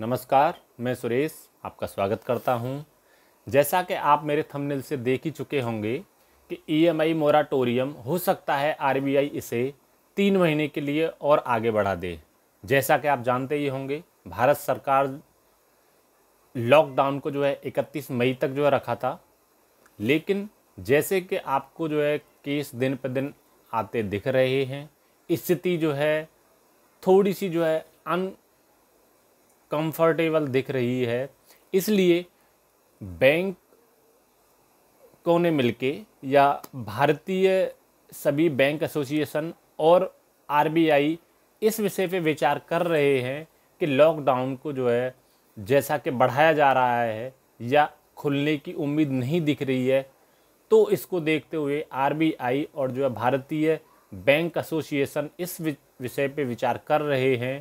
नमस्कार मैं सुरेश आपका स्वागत करता हूं। जैसा कि आप मेरे थंबनेल से देख ही चुके होंगे कि ईएमआई e मोराटोरियम हो सकता है आरबीआई इसे तीन महीने के लिए और आगे बढ़ा दे जैसा कि आप जानते ही होंगे भारत सरकार लॉकडाउन को जो है 31 मई तक जो है रखा था लेकिन जैसे कि आपको जो है केस दिन पर दिन आते दिख रहे हैं स्थिति जो है थोड़ी सी जो है अन कंफर्टेबल दिख रही है इसलिए बैंक को ने मिलके या भारतीय सभी बैंक एसोसिएशन और आरबीआई इस विषय पे विचार कर रहे हैं कि लॉकडाउन को जो है जैसा कि बढ़ाया जा रहा है या खुलने की उम्मीद नहीं दिख रही है तो इसको देखते हुए आरबीआई और जो है भारतीय बैंक एसोसिएशन इस विषय पे विचार कर रहे हैं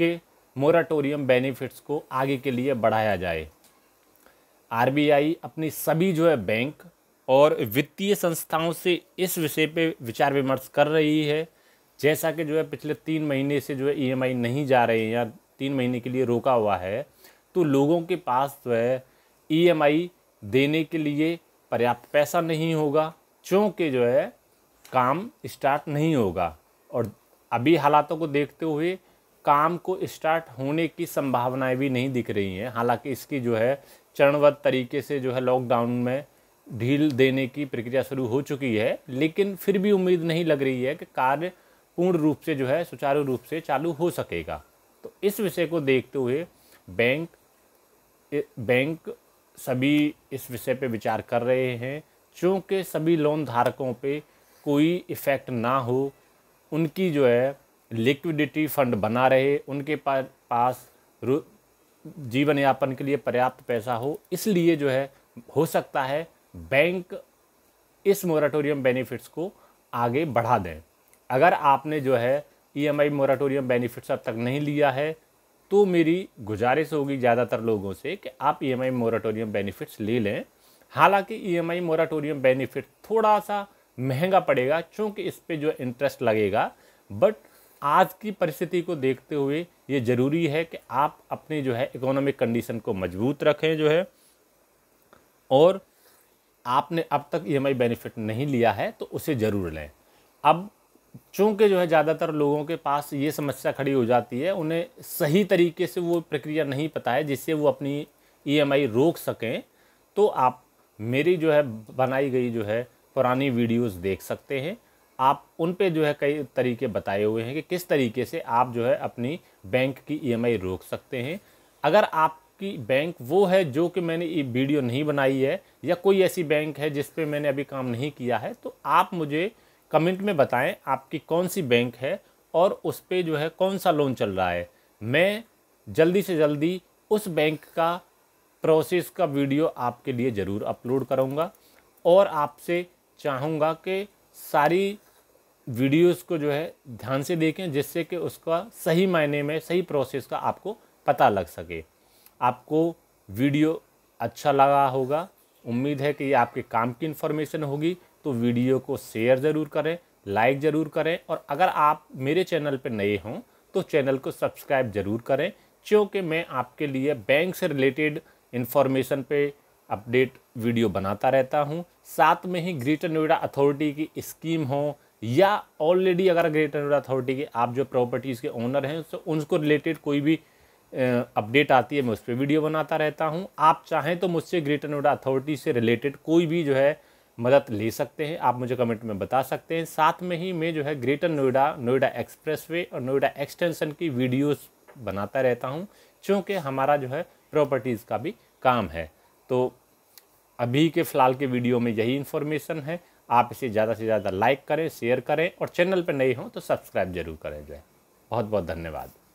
कि मोराटोरियम बेनिफिट्स को आगे के लिए बढ़ाया जाए आरबीआई अपनी सभी जो है बैंक और वित्तीय संस्थाओं से इस विषय पे विचार विमर्श कर रही है जैसा कि जो है पिछले तीन महीने से जो है ईएमआई e नहीं जा रहे हैं या तीन महीने के लिए रोका हुआ है तो लोगों के पास जो है ईएमआई e देने के लिए पर्याप्त पैसा नहीं होगा चूँकि जो है काम स्टार्ट नहीं होगा और अभी हालातों को देखते हुए काम को स्टार्ट होने की संभावनाएं भी नहीं दिख रही हैं हालांकि इसकी जो है चरणबद्ध तरीके से जो है लॉकडाउन में ढील देने की प्रक्रिया शुरू हो चुकी है लेकिन फिर भी उम्मीद नहीं लग रही है कि कार्य पूर्ण रूप से जो है सुचारू रूप से चालू हो सकेगा तो इस विषय को देखते हुए बैंक बैंक सभी इस विषय पर विचार कर रहे हैं चूँकि सभी लोन धारकों पर कोई इफ़ेक्ट ना हो उनकी जो है लिक्विडिटी फंड बना रहे उनके पास जीवन यापन के लिए पर्याप्त पैसा हो इसलिए जो है हो सकता है बैंक इस मोराटोरियम बेनिफिट्स को आगे बढ़ा दें अगर आपने जो है ईएमआई मोराटोरियम बेनिफिट्स अब तक नहीं लिया है तो मेरी गुजारिश होगी ज़्यादातर लोगों से कि आप ईएमआई मोराटोरियम बेनिफिट्स ले लें हालांकि ईएमआई मोराटोरियम बेनिफिट थोड़ा सा महंगा पड़ेगा क्योंकि इस पर जो इंटरेस्ट लगेगा बट आज की परिस्थिति को देखते हुए ये ज़रूरी है कि आप अपने जो है इकोनॉमिक कंडीशन को मजबूत रखें जो है और आपने अब तक ई e बेनिफिट नहीं लिया है तो उसे ज़रूर लें अब चूँकि जो है ज़्यादातर लोगों के पास ये समस्या खड़ी हो जाती है उन्हें सही तरीके से वो प्रक्रिया नहीं पता है जिससे वो अपनी ईएमआई e रोक सकें तो आप मेरी जो है बनाई गई जो है पुरानी वीडियोस देख सकते हैं आप उन पे जो है कई तरीके बताए हुए हैं कि किस तरीके से आप जो है अपनी बैंक की ईएमआई e रोक सकते हैं अगर आपकी बैंक वो है जो कि मैंने ये वीडियो नहीं बनाई है या कोई ऐसी बैंक है जिस पे मैंने अभी काम नहीं किया है तो आप मुझे कमेंट में बताएं आपकी कौन सी बैंक है और उस पर जो है कौन सा लोन चल रहा है मैं जल्दी से जल्दी उस बैंक का प्रोसेस का वीडियो आपके लिए ज़रूर अपलोड करूँगा और आपसे चाहूँगा कि सारी वीडियोस को जो है ध्यान से देखें जिससे कि उसका सही मायने में सही प्रोसेस का आपको पता लग सके आपको वीडियो अच्छा लगा होगा उम्मीद है कि ये आपके काम की इन्फॉर्मेशन होगी तो वीडियो को शेयर ज़रूर करें लाइक ज़रूर करें और अगर आप मेरे चैनल पर नए हों तो चैनल को सब्सक्राइब ज़रूर करें क्योंकि मैं आपके लिए बैंक से रिलेटेड इन्फॉर्मेशन पे अपडेट वीडियो बनाता रहता हूँ साथ में ही ग्रेटर नोएडा अथॉरिटी की स्कीम हो या ऑलरेडी अगर ग्रेटर नोएडा अथॉरिटी के आप जो प्रॉपर्टीज़ के ओनर हैं तो उनको रिलेटेड कोई भी अपडेट आती है मैं उस पर वीडियो बनाता रहता हूँ आप चाहें तो मुझसे ग्रेटर नोएडा अथॉरिटी से रिलेटेड कोई भी जो है मदद ले सकते हैं आप मुझे कमेंट में बता सकते हैं साथ में ही मैं जो है ग्रेटर नोएडा नोएडा एक्सप्रेसवे और नोएडा एक्सटेंशन की वीडियोस बनाता रहता हूँ क्योंकि हमारा जो है प्रॉपर्टीज़ का भी काम है तो अभी के फ़िलहाल के वीडियो में यही इन्फॉर्मेशन है आप इसे ज़्यादा से ज़्यादा लाइक करें शेयर करें और चैनल पर नए हों तो सब्सक्राइब जरूर करें जो बहुत बहुत धन्यवाद